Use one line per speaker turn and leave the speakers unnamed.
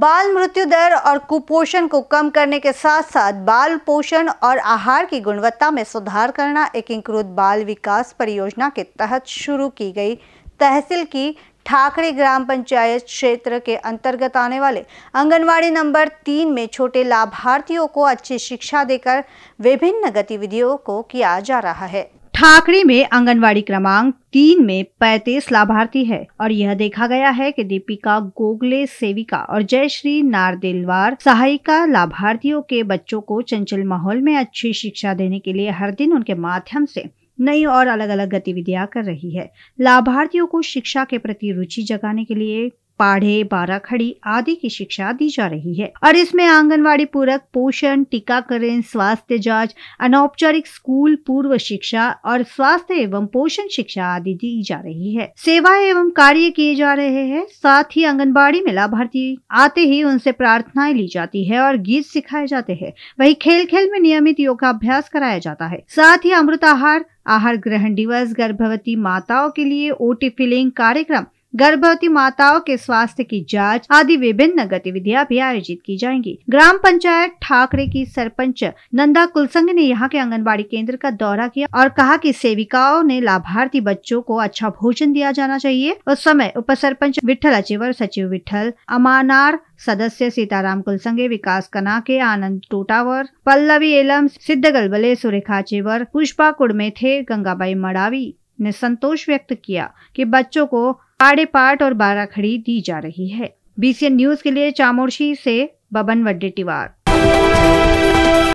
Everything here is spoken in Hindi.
बाल मृत्यु दर और कुपोषण को कम करने के साथ साथ बाल पोषण और आहार की गुणवत्ता में सुधार करना एकीकृत बाल विकास परियोजना के तहत शुरू की गई तहसील की ठाकरे ग्राम पंचायत क्षेत्र के अंतर्गत आने वाले आंगनवाड़ी नंबर तीन में छोटे लाभार्थियों को अच्छी शिक्षा देकर विभिन्न गतिविधियों को किया जा रहा है ठाकरे में आंगनवाड़ी क्रमांक तीन में पैतीस लाभार्थी है और यह देखा गया है कि दीपिका गोगले सेविका और जयश्री नारदेलवार सहायिका लाभार्थियों के बच्चों को चंचल माहौल में अच्छी शिक्षा देने के लिए हर दिन उनके माध्यम से नई और अलग अलग गतिविधियां कर रही है लाभार्थियों को शिक्षा के प्रति रुचि जगाने के लिए पाढ़े बारा खड़ी आदि की शिक्षा दी जा रही है और इसमें आंगनवाड़ी पूरक पोषण टीकाकरण स्वास्थ्य जांच अनौपचारिक स्कूल पूर्व शिक्षा और स्वास्थ्य एवं पोषण शिक्षा आदि दी जा रही है सेवा एवं कार्य किए जा रहे हैं साथ ही आंगनबाड़ी में लाभार्थी आते ही उनसे प्रार्थनाएं ली जाती है और गीत सिखाए जाते हैं वही खेल खेल में नियमित योगाभ्यास कराया जाता है साथ ही आहार आहार ग्रहण दिवस गर्भवती माताओं के लिए ओटी फिलिंग कार्यक्रम गर्भवती माताओं के स्वास्थ्य की जांच आदि विभिन्न गतिविधियां भी आयोजित की जाएंगी ग्राम पंचायत ठाकरे की सरपंच नंदा कुलसंग ने यहाँ के आंगनबाड़ी केंद्र का दौरा किया और कहा कि सेविकाओं ने लाभार्थी बच्चों को अच्छा भोजन दिया जाना चाहिए उस समय उप सरपंच विठल अचेवर सचिव विठल अमानार सदस्य सीताराम कुलसंगे विकास कना के आनंद टोटावर पल्लवी एलम सिद्ध गलबले सुरेखा चेवर पुष्पा कुड़मे थे गंगाबाई मड़ावी ने संतोष व्यक्त किया कि बच्चों को आड़े पाट और बाराखड़ी दी जा रही है बीसीएन न्यूज के लिए चामोर्शी से बबन वड्डेटीवार